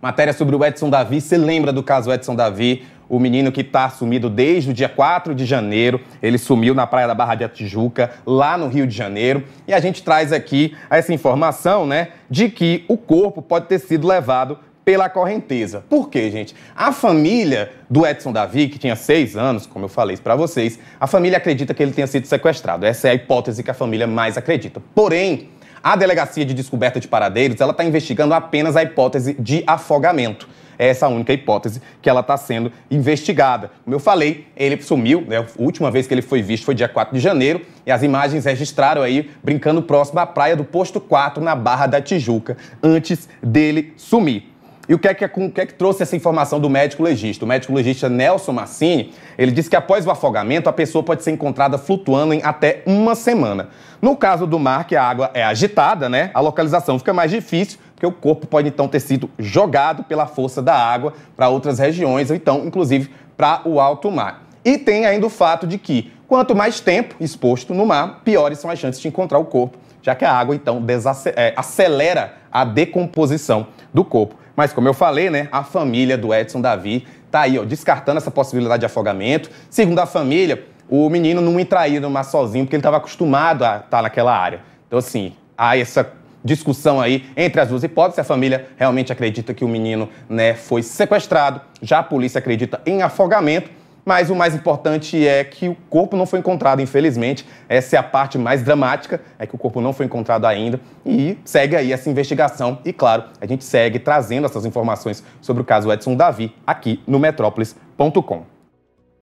Matéria sobre o Edson Davi. Você lembra do caso Edson Davi? o menino que está sumido desde o dia 4 de janeiro. Ele sumiu na Praia da Barra de Tijuca, lá no Rio de Janeiro. E a gente traz aqui essa informação, né, de que o corpo pode ter sido levado pela correnteza. Por quê, gente? A família do Edson Davi, que tinha seis anos, como eu falei para vocês, a família acredita que ele tenha sido sequestrado. Essa é a hipótese que a família mais acredita. Porém, a Delegacia de Descoberta de Paradeiros ela está investigando apenas a hipótese de afogamento. É essa única hipótese que ela está sendo investigada. Como eu falei, ele sumiu, né? a última vez que ele foi visto foi dia 4 de janeiro, e as imagens registraram aí brincando próximo à praia do Posto 4, na Barra da Tijuca, antes dele sumir. E o que é que, é o que, é que trouxe essa informação do médico legista? O médico legista Nelson Massini, ele disse que após o afogamento, a pessoa pode ser encontrada flutuando em até uma semana. No caso do mar, que a água é agitada, né? A localização fica mais difícil, porque o corpo pode então ter sido jogado pela força da água para outras regiões, ou então, inclusive, para o alto mar. E tem ainda o fato de que, quanto mais tempo exposto no mar, piores são as chances de encontrar o corpo, já que a água então é, acelera a decomposição do corpo. Mas como eu falei, né, a família do Edson Davi tá aí, ó, descartando essa possibilidade de afogamento. Segundo a família, o menino não entraria no mar sozinho porque ele estava acostumado a estar tá naquela área. Então, assim, há essa discussão aí entre as duas hipóteses. A família realmente acredita que o menino né, foi sequestrado, já a polícia acredita em afogamento. Mas o mais importante é que o corpo não foi encontrado, infelizmente. Essa é a parte mais dramática, é que o corpo não foi encontrado ainda. E segue aí essa investigação. E claro, a gente segue trazendo essas informações sobre o caso Edson Davi aqui no metrópolis.com.